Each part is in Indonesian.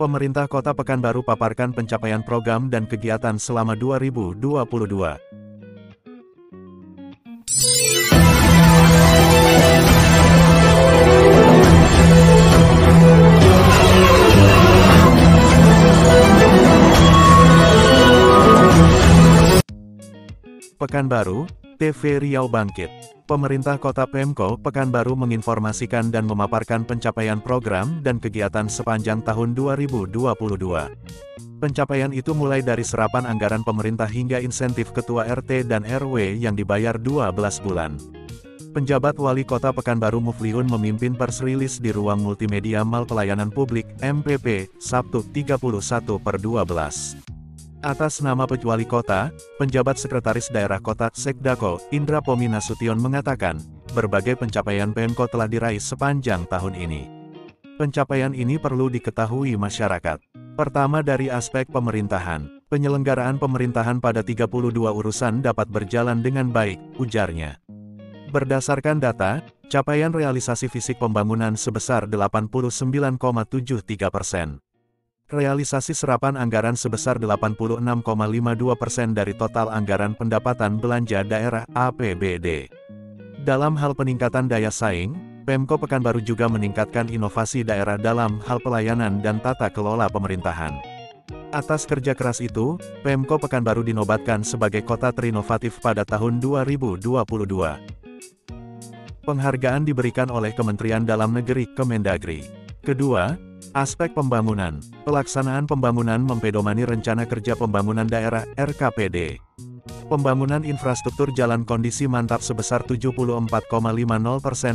Pemerintah Kota Pekanbaru paparkan pencapaian program dan kegiatan selama 2022. Pekanbaru, TV Riau Bangkit pemerintah kota Pemko Pekanbaru menginformasikan dan memaparkan pencapaian program dan kegiatan sepanjang tahun 2022. Pencapaian itu mulai dari serapan anggaran pemerintah hingga insentif ketua RT dan RW yang dibayar 12 bulan. Penjabat Wali Kota Pekanbaru Mufliun memimpin pers rilis di ruang multimedia Mal Pelayanan Publik, MPP, Sabtu 31 per 12. Atas nama Pejuali Kota, penjabat Sekretaris Daerah Kota Sekdako, Indra Pomina Sution mengatakan, berbagai pencapaian Pemko telah diraih sepanjang tahun ini. Pencapaian ini perlu diketahui masyarakat. Pertama dari aspek pemerintahan, penyelenggaraan pemerintahan pada 32 urusan dapat berjalan dengan baik, ujarnya. Berdasarkan data, capaian realisasi fisik pembangunan sebesar 89,73 persen. Realisasi serapan anggaran sebesar 86,52 persen dari total anggaran pendapatan belanja daerah APBD. Dalam hal peningkatan daya saing, Pemko Pekanbaru juga meningkatkan inovasi daerah dalam hal pelayanan dan tata kelola pemerintahan. Atas kerja keras itu, Pemko Pekanbaru dinobatkan sebagai kota terinovatif pada tahun 2022. Penghargaan diberikan oleh Kementerian Dalam Negeri Kemendagri. Kedua, aspek pembangunan. Pelaksanaan pembangunan mempedomani rencana kerja pembangunan daerah RKPD. Pembangunan infrastruktur jalan kondisi mantap sebesar 74,50%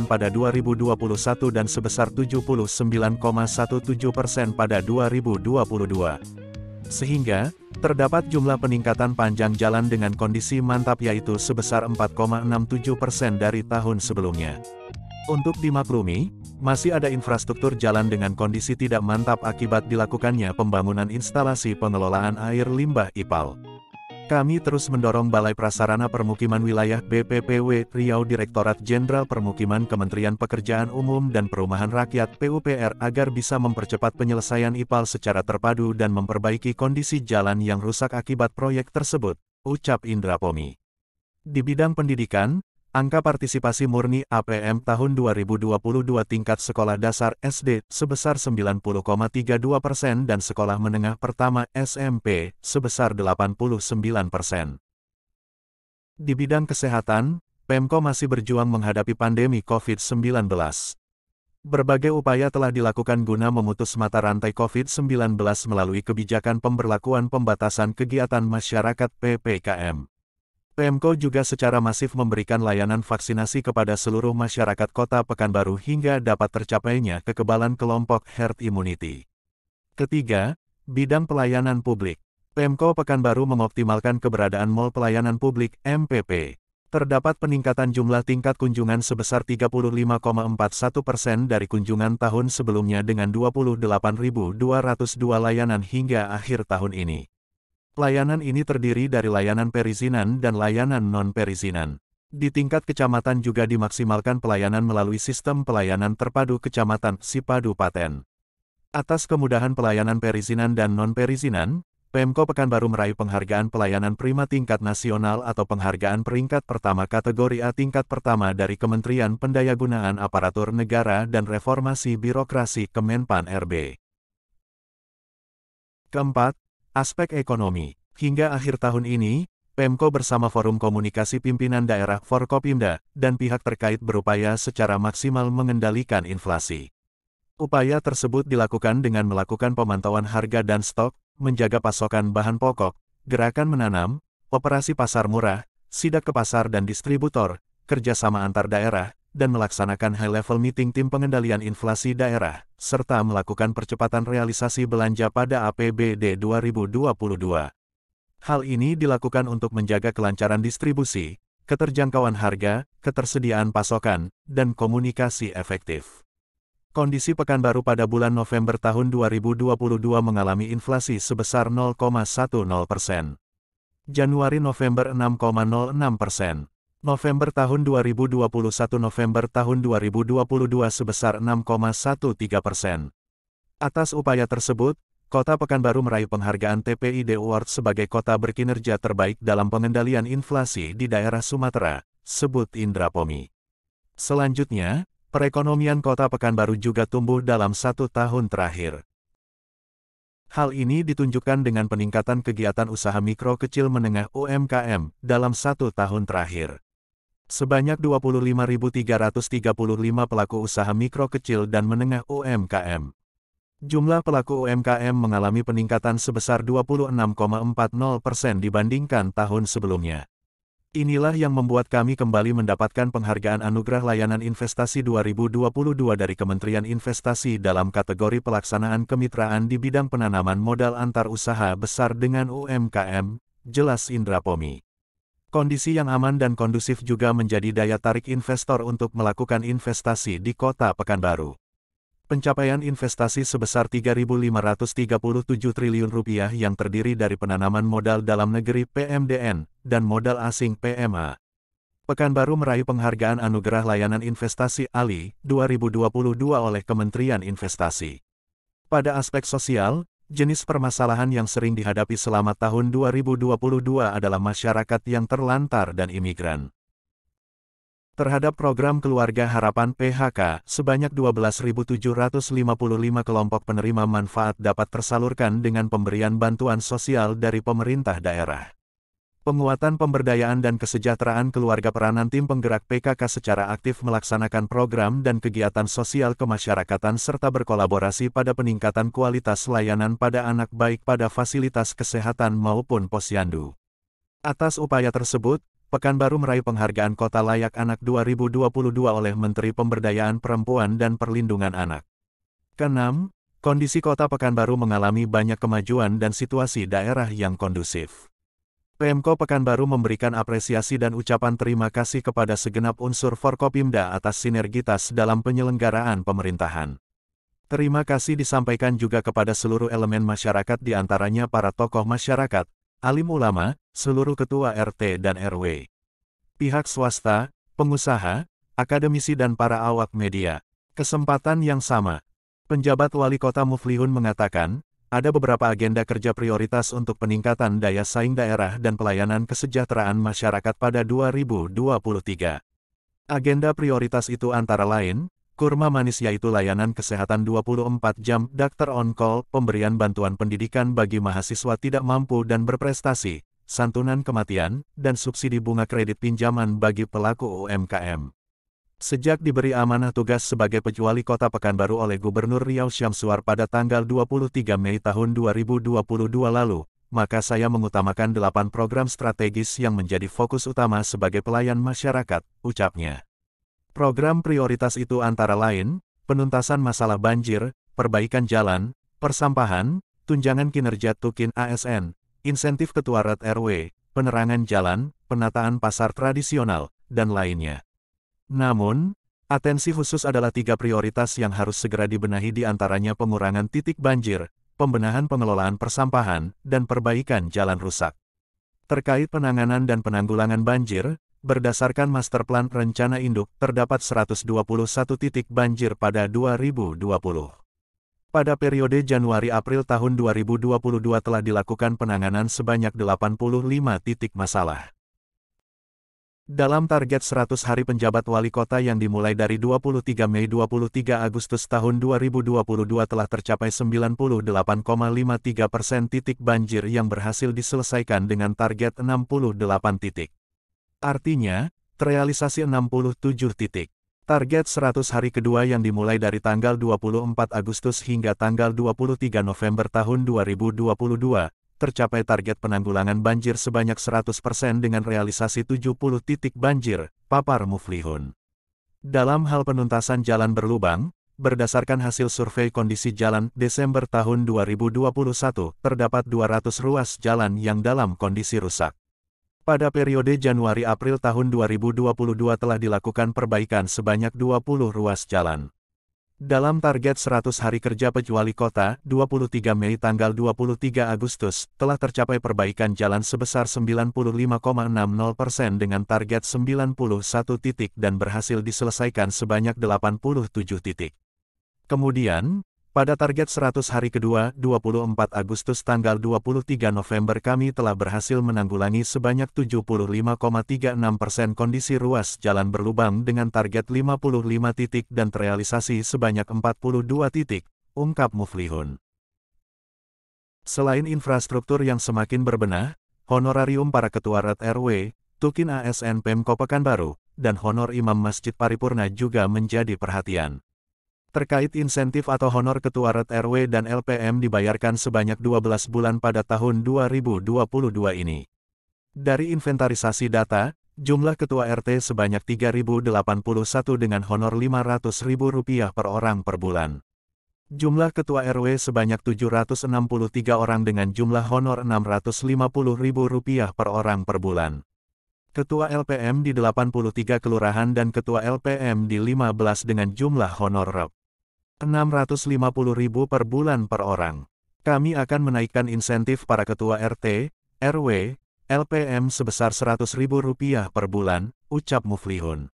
pada 2021 dan sebesar 79,17% pada 2022 sehingga, terdapat jumlah peningkatan panjang jalan dengan kondisi mantap yaitu sebesar 4,67% dari tahun sebelumnya. Untuk dimaklumi, masih ada infrastruktur jalan dengan kondisi tidak mantap akibat dilakukannya pembangunan instalasi pengelolaan air limbah IPAL. Kami terus mendorong Balai Prasarana Permukiman Wilayah BPPW Riau Direktorat Jenderal Permukiman Kementerian Pekerjaan Umum dan Perumahan Rakyat PUPR agar bisa mempercepat penyelesaian IPAL secara terpadu dan memperbaiki kondisi jalan yang rusak akibat proyek tersebut, ucap Indra Pomi. Di bidang pendidikan, Angka partisipasi murni APM tahun 2022 tingkat sekolah dasar SD sebesar 90,32 persen dan sekolah menengah pertama SMP sebesar 89 persen. Di bidang kesehatan, Pemko masih berjuang menghadapi pandemi COVID-19. Berbagai upaya telah dilakukan guna memutus mata rantai COVID-19 melalui kebijakan pemberlakuan pembatasan kegiatan masyarakat PPKM. Pemko juga secara masif memberikan layanan vaksinasi kepada seluruh masyarakat kota Pekanbaru hingga dapat tercapainya kekebalan kelompok herd immunity. Ketiga, bidang pelayanan publik. Pemko Pekanbaru mengoptimalkan keberadaan Mall Pelayanan Publik MPP. Terdapat peningkatan jumlah tingkat kunjungan sebesar 35,41 persen dari kunjungan tahun sebelumnya dengan 28.202 layanan hingga akhir tahun ini. Layanan ini terdiri dari layanan perizinan dan layanan non-perizinan. Di tingkat kecamatan juga dimaksimalkan pelayanan melalui sistem pelayanan terpadu kecamatan Sipadu Paten. Atas kemudahan pelayanan perizinan dan non-perizinan, Pemko Pekanbaru meraih penghargaan pelayanan prima tingkat nasional atau penghargaan peringkat pertama kategori A tingkat pertama dari Kementerian Pendayagunaan Aparatur Negara dan Reformasi Birokrasi Kemenpan RB. Keempat, Aspek ekonomi. Hingga akhir tahun ini, Pemko bersama Forum Komunikasi Pimpinan Daerah Forkopimda dan pihak terkait berupaya secara maksimal mengendalikan inflasi. Upaya tersebut dilakukan dengan melakukan pemantauan harga dan stok, menjaga pasokan bahan pokok, gerakan menanam, operasi pasar murah, sidak ke pasar dan distributor, kerjasama antar daerah, dan melaksanakan high-level meeting tim pengendalian inflasi daerah, serta melakukan percepatan realisasi belanja pada APBD 2022. Hal ini dilakukan untuk menjaga kelancaran distribusi, keterjangkauan harga, ketersediaan pasokan, dan komunikasi efektif. Kondisi pekan baru pada bulan November tahun 2022 mengalami inflasi sebesar 0,10 persen. Januari-November 6,06 persen. November tahun 2021 November tahun 2022 sebesar 6,13 persen. Atas upaya tersebut, Kota Pekanbaru meraih penghargaan TPID Award sebagai kota berkinerja terbaik dalam pengendalian inflasi di daerah Sumatera, sebut Indra Pomi. Selanjutnya, perekonomian Kota Pekanbaru juga tumbuh dalam satu tahun terakhir. Hal ini ditunjukkan dengan peningkatan kegiatan usaha mikro kecil menengah UMKM dalam satu tahun terakhir. Sebanyak 25.335 pelaku usaha mikro kecil dan menengah UMKM. Jumlah pelaku UMKM mengalami peningkatan sebesar 26,40 persen dibandingkan tahun sebelumnya. Inilah yang membuat kami kembali mendapatkan penghargaan Anugerah Layanan Investasi 2022 dari Kementerian Investasi dalam kategori pelaksanaan kemitraan di bidang penanaman modal antar usaha besar dengan UMKM, jelas Indra Pomi. Kondisi yang aman dan kondusif juga menjadi daya tarik investor untuk melakukan investasi di kota Pekanbaru. Pencapaian investasi sebesar 3.537 triliun rupiah yang terdiri dari penanaman modal dalam negeri PMDN dan modal asing PMA. Pekanbaru meraih penghargaan Anugerah Layanan Investasi ALI 2022 oleh Kementerian Investasi. Pada aspek sosial, Jenis permasalahan yang sering dihadapi selama tahun 2022 adalah masyarakat yang terlantar dan imigran. Terhadap program Keluarga Harapan PHK, sebanyak 12.755 kelompok penerima manfaat dapat tersalurkan dengan pemberian bantuan sosial dari pemerintah daerah penguatan pemberdayaan dan kesejahteraan keluarga peranan tim penggerak PKK secara aktif melaksanakan program dan kegiatan sosial kemasyarakatan serta berkolaborasi pada peningkatan kualitas layanan pada anak baik pada fasilitas kesehatan maupun posyandu. Atas upaya tersebut, Pekanbaru meraih penghargaan Kota Layak Anak 2022 oleh Menteri Pemberdayaan Perempuan dan Perlindungan Anak. Keenam, kondisi kota Pekanbaru mengalami banyak kemajuan dan situasi daerah yang kondusif. Pemko Pekanbaru memberikan apresiasi dan ucapan terima kasih kepada segenap unsur Forkopimda atas sinergitas dalam penyelenggaraan pemerintahan. Terima kasih disampaikan juga kepada seluruh elemen masyarakat diantaranya para tokoh masyarakat, alim ulama, seluruh ketua RT dan RW, pihak swasta, pengusaha, akademisi dan para awak media. Kesempatan yang sama. Penjabat Wali Kota Muflihun mengatakan, ada beberapa agenda kerja prioritas untuk peningkatan daya saing daerah dan pelayanan kesejahteraan masyarakat pada 2023. Agenda prioritas itu antara lain, kurma manis yaitu layanan kesehatan 24 jam, dokter on call, pemberian bantuan pendidikan bagi mahasiswa tidak mampu dan berprestasi, santunan kematian, dan subsidi bunga kredit pinjaman bagi pelaku UMKM. Sejak diberi amanah tugas sebagai pejuali kota Pekanbaru oleh Gubernur Riau Syamsuar pada tanggal 23 Mei tahun 2022 lalu, maka saya mengutamakan delapan program strategis yang menjadi fokus utama sebagai pelayan masyarakat, ucapnya. Program prioritas itu antara lain, penuntasan masalah banjir, perbaikan jalan, persampahan, tunjangan kinerja Tukin ASN, insentif ketua RT RW, penerangan jalan, penataan pasar tradisional, dan lainnya. Namun, atensi khusus adalah tiga prioritas yang harus segera dibenahi di antaranya pengurangan titik banjir, pembenahan pengelolaan persampahan, dan perbaikan jalan rusak. Terkait penanganan dan penanggulangan banjir, berdasarkan Master Plan Rencana Induk, terdapat 121 titik banjir pada 2020. Pada periode Januari-April tahun 2022 telah dilakukan penanganan sebanyak 85 titik masalah. Dalam target 100 hari penjabat wali kota yang dimulai dari 23 Mei 23 Agustus tahun 2022 telah tercapai 98,53 persen titik banjir yang berhasil diselesaikan dengan target 68 titik. Artinya, terrealisasi 67 titik. Target 100 hari kedua yang dimulai dari tanggal 24 Agustus hingga tanggal 23 November tahun 2022 tercapai target penanggulangan banjir sebanyak 100% dengan realisasi 70 titik banjir, papar Muflihun. Dalam hal penuntasan jalan berlubang, berdasarkan hasil survei kondisi jalan Desember tahun 2021, terdapat 200 ruas jalan yang dalam kondisi rusak. Pada periode Januari-April tahun 2022 telah dilakukan perbaikan sebanyak 20 ruas jalan. Dalam target 100 hari kerja pejuali kota, 23 Mei tanggal 23 Agustus, telah tercapai perbaikan jalan sebesar 95,60 persen dengan target 91 titik dan berhasil diselesaikan sebanyak 87 titik. Kemudian, pada target 100 hari kedua, 24 Agustus tanggal 23 November kami telah berhasil menanggulangi sebanyak 75,36 persen kondisi ruas jalan berlubang dengan target 55 titik dan terrealisasi sebanyak 42 titik, ungkap Muflihun. Selain infrastruktur yang semakin berbenah, honorarium para ketua RT RW, Tukin ASN Pemko Pekanbaru, dan honor Imam Masjid Paripurna juga menjadi perhatian. Terkait insentif atau honor ketua RT RW dan LPM dibayarkan sebanyak 12 bulan pada tahun 2022 ini. Dari inventarisasi data, jumlah ketua RT sebanyak 3.081 dengan honor Rp500.000 per orang per bulan. Jumlah ketua RW sebanyak 763 orang dengan jumlah honor Rp650.000 per orang per bulan. Ketua LPM di 83 kelurahan dan ketua LPM di 15 dengan jumlah honor Rp ribu per bulan per orang. Kami akan menaikkan insentif para ketua RT, RW, LPM sebesar Rp100.000 per bulan, ucap Muflihun.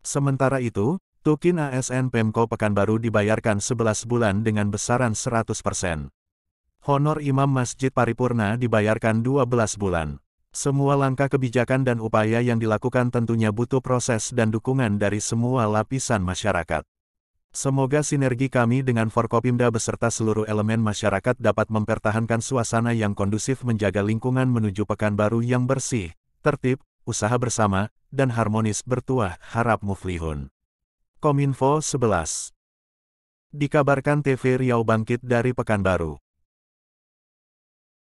Sementara itu, Tukin ASN Pemko Pekanbaru dibayarkan 11 bulan dengan besaran 100%. Honor Imam Masjid Paripurna dibayarkan 12 bulan. Semua langkah kebijakan dan upaya yang dilakukan tentunya butuh proses dan dukungan dari semua lapisan masyarakat. Semoga sinergi kami dengan Forkopimda beserta seluruh elemen masyarakat dapat mempertahankan suasana yang kondusif menjaga lingkungan menuju pekan baru yang bersih, tertib, usaha bersama, dan harmonis bertuah, harap Muflihun. Kominfo 11 Dikabarkan TV Riau bangkit dari pekan baru.